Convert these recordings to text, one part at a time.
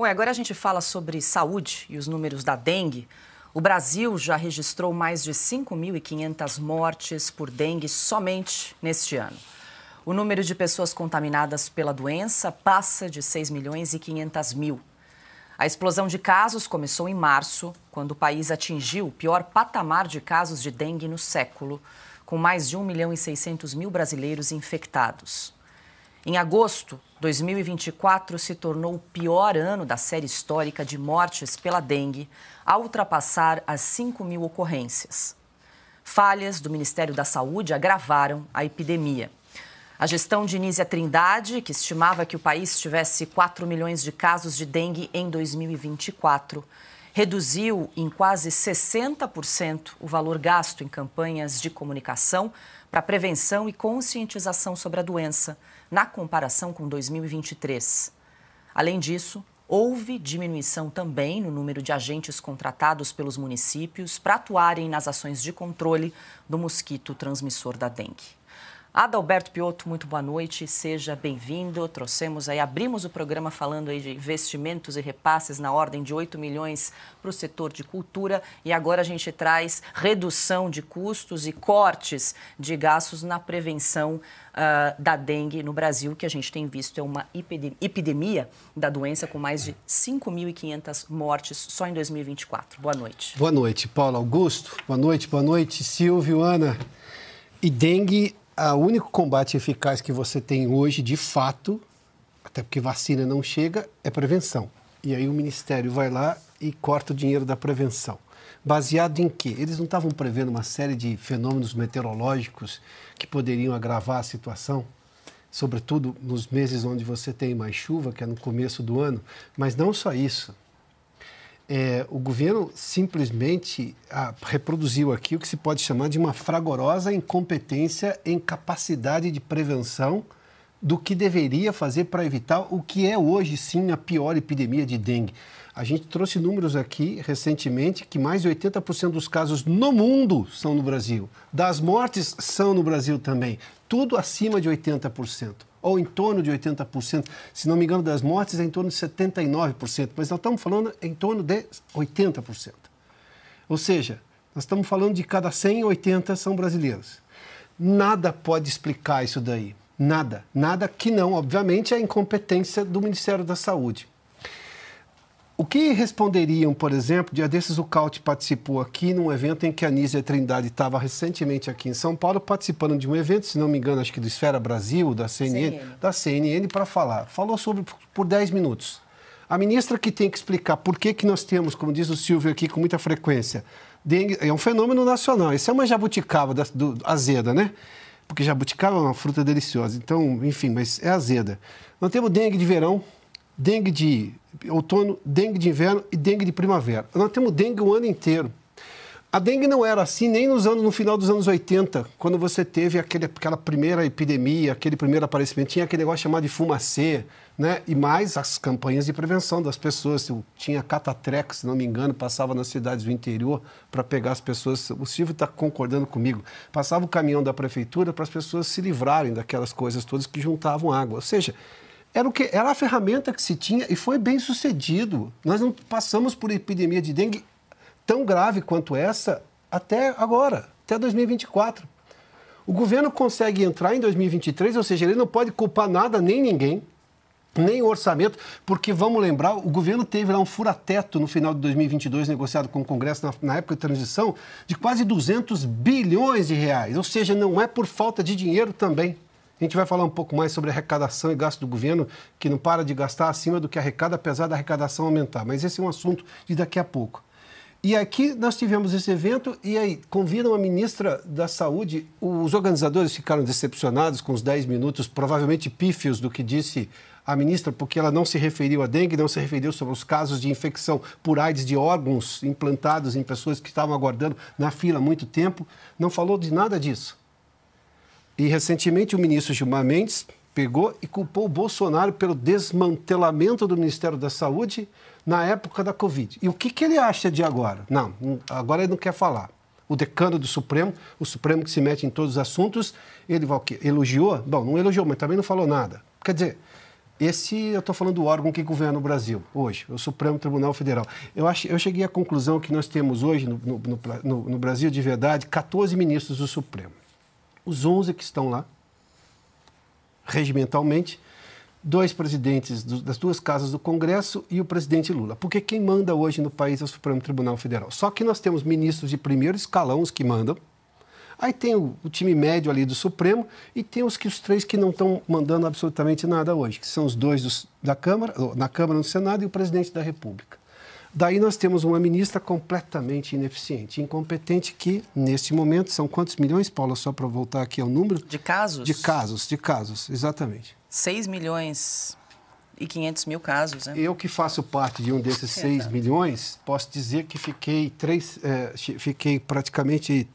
Ué, agora a gente fala sobre saúde e os números da dengue. O Brasil já registrou mais de 5.500 mortes por dengue somente neste ano. O número de pessoas contaminadas pela doença passa de 6 milhões e 500 mil. A explosão de casos começou em março, quando o país atingiu o pior patamar de casos de dengue no século, com mais de 1 milhão e 600 mil brasileiros infectados. Em agosto, 2024 se tornou o pior ano da série histórica de mortes pela dengue, ao ultrapassar as 5 mil ocorrências. Falhas do Ministério da Saúde agravaram a epidemia. A gestão de Nízia Trindade, que estimava que o país tivesse 4 milhões de casos de dengue em 2024, reduziu em quase 60% o valor gasto em campanhas de comunicação para prevenção e conscientização sobre a doença, na comparação com 2023. Além disso, houve diminuição também no número de agentes contratados pelos municípios para atuarem nas ações de controle do mosquito transmissor da dengue. Adalberto Piotto, muito boa noite, seja bem-vindo. Trouxemos aí, abrimos o programa falando aí de investimentos e repasses na ordem de 8 milhões para o setor de cultura e agora a gente traz redução de custos e cortes de gastos na prevenção uh, da dengue no Brasil, que a gente tem visto é uma epidemia da doença com mais de 5.500 mortes só em 2024. Boa noite. Boa noite, Paulo Augusto. Boa noite, boa noite, Silvio, Ana. E dengue o único combate eficaz que você tem hoje, de fato, até porque vacina não chega, é prevenção. E aí o Ministério vai lá e corta o dinheiro da prevenção. Baseado em quê? Eles não estavam prevendo uma série de fenômenos meteorológicos que poderiam agravar a situação? Sobretudo nos meses onde você tem mais chuva, que é no começo do ano. Mas não só isso é, o governo simplesmente ah, reproduziu aqui o que se pode chamar de uma fragorosa incompetência em capacidade de prevenção do que deveria fazer para evitar o que é hoje sim a pior epidemia de dengue. A gente trouxe números aqui recentemente que mais de 80% dos casos no mundo são no Brasil. Das mortes são no Brasil também. Tudo acima de 80%, ou em torno de 80%. Se não me engano, das mortes é em torno de 79%, mas nós estamos falando em torno de 80%. Ou seja, nós estamos falando de cada 100, 80 são brasileiros. Nada pode explicar isso daí. Nada, nada que não, obviamente, é incompetência do Ministério da Saúde. O que responderiam, por exemplo, dia desses o Caut participou aqui num evento em que a Nízia Trindade estava recentemente aqui em São Paulo participando de um evento, se não me engano, acho que do Esfera Brasil, da CNN, CNN. da CNN para falar. Falou sobre por 10 minutos. A ministra que tem que explicar por que, que nós temos, como diz o Silvio aqui com muita frequência, dengue, é um fenômeno nacional. Isso é uma jabuticaba da, do, azeda, né? porque jabuticaba é uma fruta deliciosa. Então, enfim, mas é azeda. Nós temos dengue de verão, dengue de outono, dengue de inverno e dengue de primavera. Nós temos dengue o ano inteiro. A dengue não era assim nem nos anos, no final dos anos 80, quando você teve aquele, aquela primeira epidemia, aquele primeiro aparecimento. Tinha aquele negócio chamado de fumacê, né? E mais as campanhas de prevenção das pessoas. Tinha catatreco, se não me engano, passava nas cidades do interior para pegar as pessoas. O Silvio está concordando comigo. Passava o caminhão da prefeitura para as pessoas se livrarem daquelas coisas todas que juntavam água. Ou seja, era, o que, era a ferramenta que se tinha e foi bem sucedido. Nós não passamos por epidemia de dengue tão grave quanto essa até agora, até 2024. O governo consegue entrar em 2023, ou seja, ele não pode culpar nada nem ninguém, nem o orçamento, porque vamos lembrar, o governo teve lá um furateto no final de 2022 negociado com o Congresso na, na época de transição de quase 200 bilhões de reais, ou seja, não é por falta de dinheiro também. A gente vai falar um pouco mais sobre arrecadação e gasto do governo, que não para de gastar acima do que arrecada, apesar da arrecadação aumentar. Mas esse é um assunto de daqui a pouco. E aqui nós tivemos esse evento e aí convidam a ministra da Saúde. Os organizadores ficaram decepcionados com os 10 minutos, provavelmente pífios do que disse a ministra, porque ela não se referiu à dengue, não se referiu sobre os casos de infecção por AIDS de órgãos implantados em pessoas que estavam aguardando na fila há muito tempo, não falou de nada disso. E recentemente o ministro Gilmar Mendes pegou e culpou o Bolsonaro pelo desmantelamento do Ministério da Saúde na época da Covid. E o que, que ele acha de agora? Não, hum, agora ele não quer falar. O decano do Supremo, o Supremo que se mete em todos os assuntos, ele elogiou? Bom, não elogiou, mas também não falou nada. Quer dizer, esse, eu estou falando do órgão que governa o Brasil hoje, o Supremo Tribunal Federal. Eu, acho, eu cheguei à conclusão que nós temos hoje no, no, no, no Brasil, de verdade, 14 ministros do Supremo. Os 11 que estão lá regimentalmente, dois presidentes do, das duas casas do Congresso e o presidente Lula. Porque quem manda hoje no país é o Supremo Tribunal Federal. Só que nós temos ministros de primeiro escalão, os que mandam. Aí tem o, o time médio ali do Supremo e tem os, que, os três que não estão mandando absolutamente nada hoje, que são os dois dos, da Câmara, na Câmara, no Senado e o presidente da República. Daí nós temos uma ministra completamente ineficiente, incompetente, que neste momento são quantos milhões, Paula, só para voltar aqui ao número? De casos? De casos, de casos, exatamente. 6 milhões e 500 mil casos, né? Eu que faço parte de um desses é 6 tá. milhões, posso dizer que fiquei, três, é, fiquei praticamente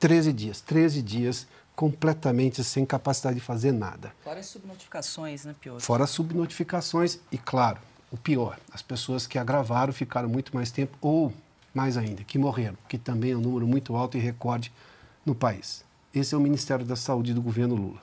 13 dias, 13 dias completamente sem capacidade de fazer nada. Fora as subnotificações, né, Pior? Fora as subnotificações e, claro, o pior, as pessoas que agravaram ficaram muito mais tempo ou, mais ainda, que morreram, que também é um número muito alto e recorde no país. Esse é o Ministério da Saúde do governo Lula.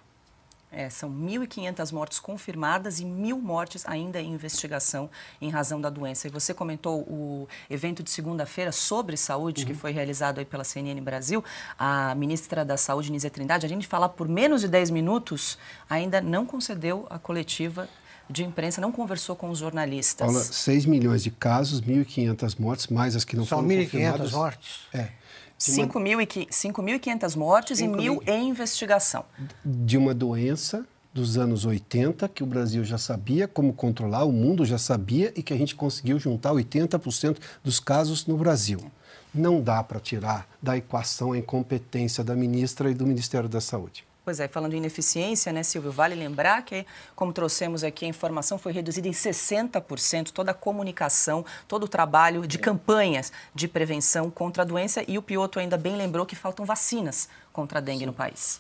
É, são 1.500 mortes confirmadas e 1.000 mortes ainda em investigação em razão da doença. E você comentou o evento de segunda-feira sobre saúde, uhum. que foi realizado aí pela CNN Brasil. A ministra da Saúde, Nízia Trindade, a gente falar por menos de 10 minutos, ainda não concedeu a coletiva de imprensa não conversou com os jornalistas. Paula, 6 milhões de casos, 1.500 mortes, mais as que não foram 1. confirmadas. São 1.500 mortes? É. 5.500 mortes 5 e 1.000 em investigação. De uma doença dos anos 80, que o Brasil já sabia como controlar, o mundo já sabia e que a gente conseguiu juntar 80% dos casos no Brasil. Não dá para tirar da equação a incompetência da ministra e do Ministério da Saúde. Pois é, falando em ineficiência, né, Silvio, vale lembrar que, como trouxemos aqui, a informação foi reduzida em 60%, toda a comunicação, todo o trabalho de é. campanhas de prevenção contra a doença e o Pioto ainda bem lembrou que faltam vacinas contra a dengue Sim. no país.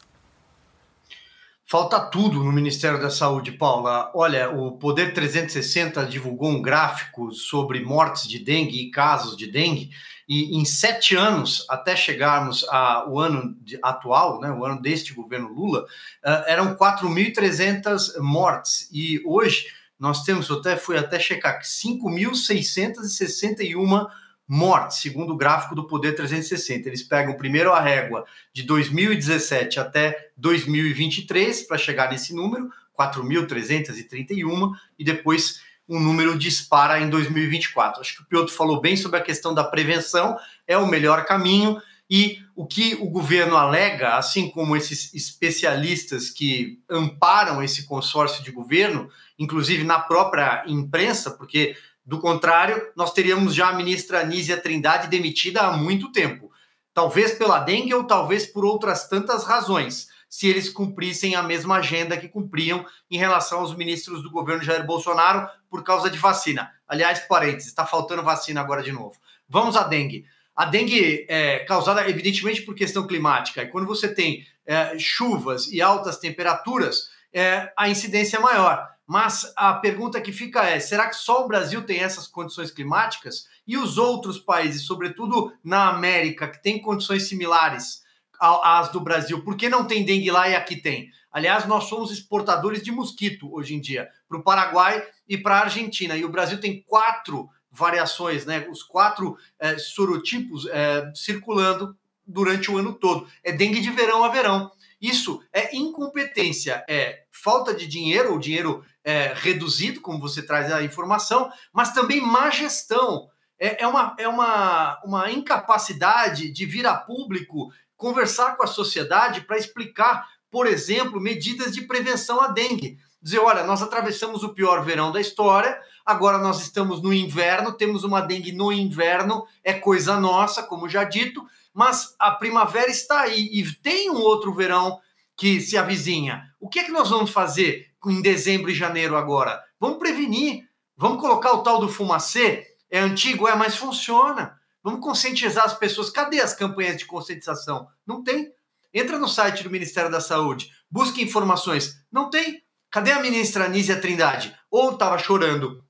Falta tudo no Ministério da Saúde, Paula. Olha, o Poder 360 divulgou um gráfico sobre mortes de dengue e casos de dengue, e em sete anos, até chegarmos ao ano atual, né, o ano deste governo Lula, eh, eram 4.300 mortes, e hoje nós temos, até fui até checar, 5.661 mortes morte, segundo o gráfico do Poder 360. Eles pegam primeiro a régua de 2017 até 2023 para chegar nesse número, 4.331, e depois o um número dispara em 2024. Acho que o Piotr falou bem sobre a questão da prevenção, é o melhor caminho. E o que o governo alega, assim como esses especialistas que amparam esse consórcio de governo, inclusive na própria imprensa, porque do contrário, nós teríamos já a ministra Nízia Trindade demitida há muito tempo, talvez pela dengue ou talvez por outras tantas razões, se eles cumprissem a mesma agenda que cumpriam em relação aos ministros do governo Jair Bolsonaro por causa de vacina. Aliás, parênteses, está faltando vacina agora de novo. Vamos à dengue. A dengue é causada, evidentemente, por questão climática. E quando você tem é, chuvas e altas temperaturas, é, a incidência é maior. Mas a pergunta que fica é: será que só o Brasil tem essas condições climáticas? E os outros países, sobretudo na América, que têm condições similares às do Brasil, por que não tem dengue lá e aqui tem? Aliás, nós somos exportadores de mosquito hoje em dia, para o Paraguai e para a Argentina. E o Brasil tem quatro variações, né? Os quatro é, sorotipos é, circulando durante o ano todo. É dengue de verão a verão. Isso é incompetência, é falta de dinheiro, ou dinheiro é, reduzido, como você traz a informação, mas também má gestão. É, é, uma, é uma, uma incapacidade de vir a público conversar com a sociedade para explicar, por exemplo, medidas de prevenção à dengue dizer: olha, nós atravessamos o pior verão da história, agora nós estamos no inverno, temos uma dengue no inverno, é coisa nossa, como já dito, mas a primavera está aí e tem um outro verão que se avizinha. O que é que nós vamos fazer em dezembro e janeiro agora? Vamos prevenir, vamos colocar o tal do fumacê. É antigo, é, mas funciona. Vamos conscientizar as pessoas. Cadê as campanhas de conscientização? Não tem. Entra no site do Ministério da Saúde, busque informações. Não tem. Cadê a ministra Anísia Trindade? Ou estava chorando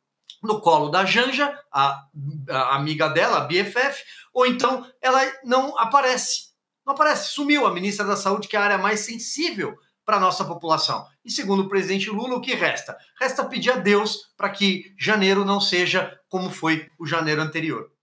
no colo da Janja, a, a, amiga dela, a BFF, ou então ela não aparece. Não aparece, sumiu a ministra da Saúde, que é a área mais sensível para a nossa população. E segundo o presidente Lula, o que resta? Resta pedir a Deus para que janeiro não seja como foi o janeiro anterior.